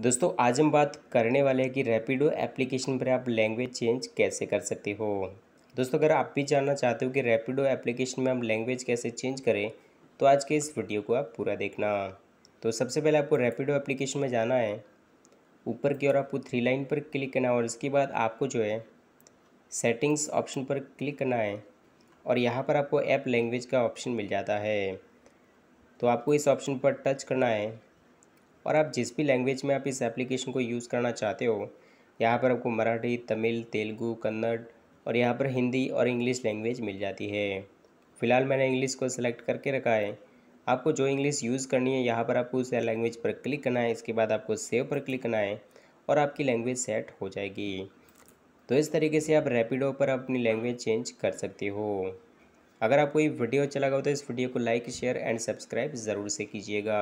दोस्तों आज हम बात करने वाले हैं कि रैपिडो एप्लीकेशन पर आप लैंग्वेज चेंज कैसे कर सकते हो दोस्तों अगर आप भी जानना चाहते हो कि रैपिडो एप्लीकेशन में हम लैंग्वेज कैसे चेंज करें तो आज के इस वीडियो को आप पूरा देखना तो सबसे पहले आपको रैपिडो एप्लीकेशन में जाना है ऊपर की ओर आपको थ्री लाइन पर क्लिक करना है और इसके बाद आपको जो है सेटिंग्स ऑप्शन पर क्लिक करना है और यहाँ पर आपको ऐप लैंग्वेज का ऑप्शन मिल जाता है तो आपको इस ऑप्शन पर टच करना है और आप जिस भी लैंग्वेज में आप इस एप्लीकेशन को यूज़ करना चाहते हो यहाँ पर आपको मराठी तमिल तेलुगू कन्नड़ और यहाँ पर हिंदी और इंग्लिश लैंग्वेज मिल जाती है फ़िलहाल मैंने इंग्लिश को सिलेक्ट करके रखा है आपको जो इंग्लिश यूज़ करनी है यहाँ पर आपको उस लैंग्वेज पर क्लिक करना है इसके बाद आपको सेव पर क्लिक करना है और आपकी लैंग्वेज सेट हो जाएगी तो इस तरीके से आप रैपिडो पर अपनी लैंग्वेज चेंज कर सकते हो अगर आपको ये वीडियो अच्छा लगा हो तो इस वीडियो को लाइक शेयर एंड सब्सक्राइब ज़रूर से कीजिएगा